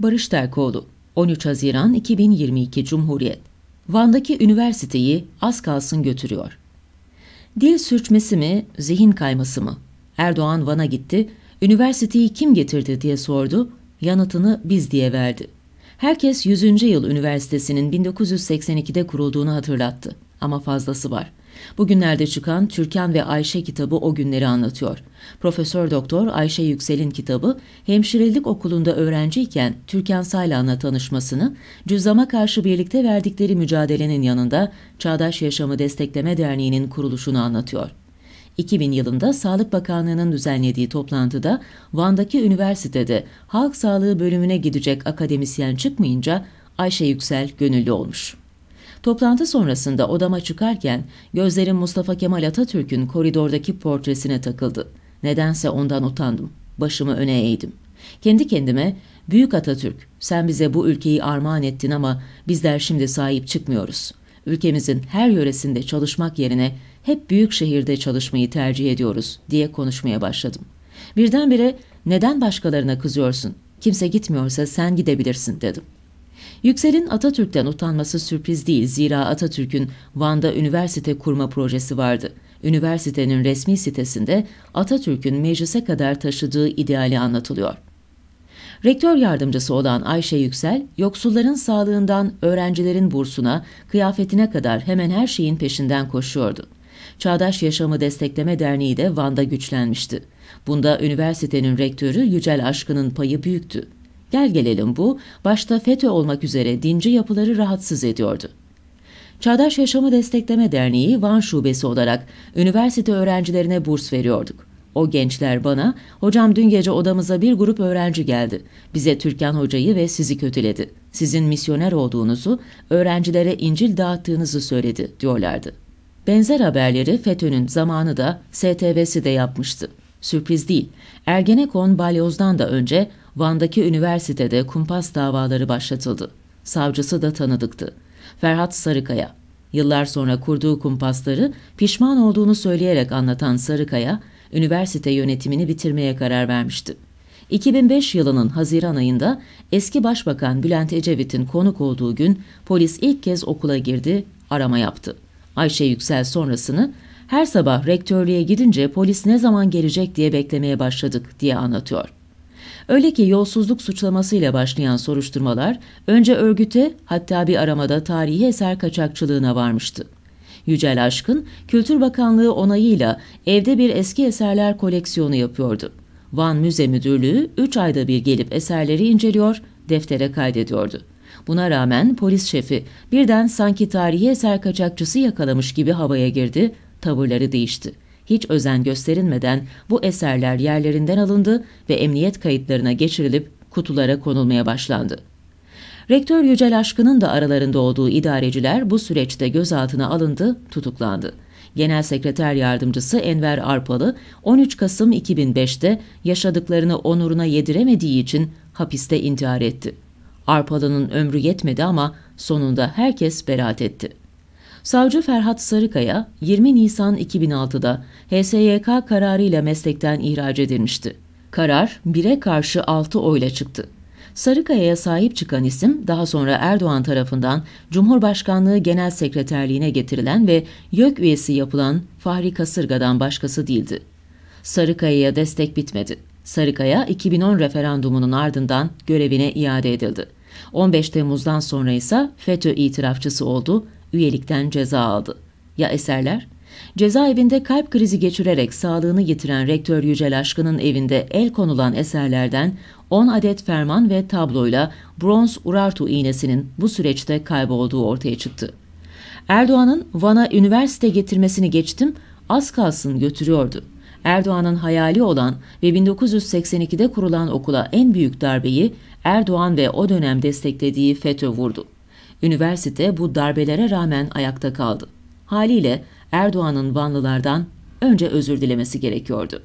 Barış Terkoğlu 13 Haziran 2022 Cumhuriyet Van'daki üniversiteyi az kalsın götürüyor. Dil sürçmesi mi, zihin kayması mı? Erdoğan Van'a gitti, üniversiteyi kim getirdi diye sordu, yanıtını biz diye verdi. Herkes 100. Yıl Üniversitesi'nin 1982'de kurulduğunu hatırlattı ama fazlası var. Bugünlerde çıkan Türkan ve Ayşe kitabı o günleri anlatıyor. Profesör Doktor Ayşe Yüksel'in kitabı hemşirelik okulunda öğrenciyken Türkan Saylan'la tanışmasını, cüzzama karşı birlikte verdikleri mücadelenin yanında Çağdaş Yaşamı Destekleme Derneği'nin kuruluşunu anlatıyor. 2000 yılında Sağlık Bakanlığı'nın düzenlediği toplantıda Van'daki üniversitede halk sağlığı bölümüne gidecek akademisyen çıkmayınca Ayşe Yüksel gönüllü olmuş. Toplantı sonrasında odama çıkarken gözlerim Mustafa Kemal Atatürk'ün koridordaki portresine takıldı. Nedense ondan utandım. Başımı öne eğdim. Kendi kendime "Büyük Atatürk, sen bize bu ülkeyi armağan ettin ama bizler şimdi sahip çıkmıyoruz. Ülkemizin her yöresinde çalışmak yerine hep büyük şehirde çalışmayı tercih ediyoruz." diye konuşmaya başladım. Birdenbire "Neden başkalarına kızıyorsun? Kimse gitmiyorsa sen gidebilirsin." dedim. Yüksel'in Atatürk'ten utanması sürpriz değil zira Atatürk'ün Van'da üniversite kurma projesi vardı. Üniversitenin resmi sitesinde Atatürk'ün meclise kadar taşıdığı ideali anlatılıyor. Rektör yardımcısı olan Ayşe Yüksel, yoksulların sağlığından öğrencilerin bursuna, kıyafetine kadar hemen her şeyin peşinden koşuyordu. Çağdaş Yaşamı Destekleme Derneği de Van'da güçlenmişti. Bunda üniversitenin rektörü Yücel Aşkın'ın payı büyüktü. Gel gelelim bu, başta FETÖ olmak üzere dinci yapıları rahatsız ediyordu. Çağdaş Yaşamı Destekleme Derneği Van Şubesi olarak üniversite öğrencilerine burs veriyorduk. O gençler bana, hocam dün gece odamıza bir grup öğrenci geldi. Bize Türkan hocayı ve sizi kötüledi. Sizin misyoner olduğunuzu, öğrencilere İncil dağıttığınızı söyledi diyorlardı. Benzer haberleri FETÖ'nün zamanı da STV'si de yapmıştı. Sürpriz değil, Ergenekon balyozdan da önce Van'daki üniversitede kumpas davaları başlatıldı. Savcısı da tanıdıktı. Ferhat Sarıkaya. Yıllar sonra kurduğu kumpasları pişman olduğunu söyleyerek anlatan Sarıkaya, üniversite yönetimini bitirmeye karar vermişti. 2005 yılının Haziran ayında eski Başbakan Bülent Ecevit'in konuk olduğu gün polis ilk kez okula girdi, arama yaptı. Ayşe Yüksel sonrasını her sabah rektörlüğe gidince polis ne zaman gelecek diye beklemeye başladık diye anlatıyor. Öyle ki yolsuzluk suçlamasıyla başlayan soruşturmalar önce örgüte hatta bir aramada tarihi eser kaçakçılığına varmıştı. Yücel Aşkın, Kültür Bakanlığı onayıyla evde bir eski eserler koleksiyonu yapıyordu. Van Müze Müdürlüğü 3 ayda bir gelip eserleri inceliyor, deftere kaydediyordu. Buna rağmen polis şefi birden sanki tarihi eser kaçakçısı yakalamış gibi havaya girdi, tavırları değişti hiç özen gösterilmeden bu eserler yerlerinden alındı ve emniyet kayıtlarına geçirilip kutulara konulmaya başlandı. Rektör Yücel Aşkı'nın da aralarında olduğu idareciler bu süreçte gözaltına alındı, tutuklandı. Genel Sekreter Yardımcısı Enver Arpalı 13 Kasım 2005'te yaşadıklarını onuruna yediremediği için hapiste intihar etti. Arpalı'nın ömrü yetmedi ama sonunda herkes beraat etti. Savcı Ferhat Sarıkaya 20 Nisan 2006'da HSYK kararıyla meslekten ihraç edilmişti. Karar 1'e karşı 6 oyla çıktı. Sarıkaya'ya sahip çıkan isim daha sonra Erdoğan tarafından Cumhurbaşkanlığı Genel Sekreterliğine getirilen ve YÖK üyesi yapılan Fahri Kasırga'dan başkası değildi. Sarıkaya'ya destek bitmedi. Sarıkaya 2010 referandumunun ardından görevine iade edildi. 15 Temmuz'dan sonra ise FETÖ itirafçısı oldu üyelikten ceza aldı. Ya eserler? Cezaevinde kalp krizi geçirerek sağlığını yitiren Rektör Yücel Aşkın'ın evinde el konulan eserlerden 10 adet ferman ve tabloyla bronz urartu iğnesinin bu süreçte kaybolduğu ortaya çıktı. Erdoğan'ın Van'a üniversite getirmesini geçtim, az kalsın götürüyordu. Erdoğan'ın hayali olan ve 1982'de kurulan okula en büyük darbeyi Erdoğan ve o dönem desteklediği FETÖ vurdu. Üniversite bu darbelere rağmen ayakta kaldı. Haliyle Erdoğan'ın Vanlılardan önce özür dilemesi gerekiyordu.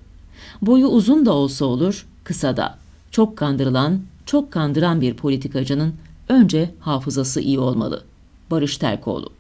Boyu uzun da olsa olur, kısa da. Çok kandırılan, çok kandıran bir politikacının önce hafızası iyi olmalı. Barış Terkoğlu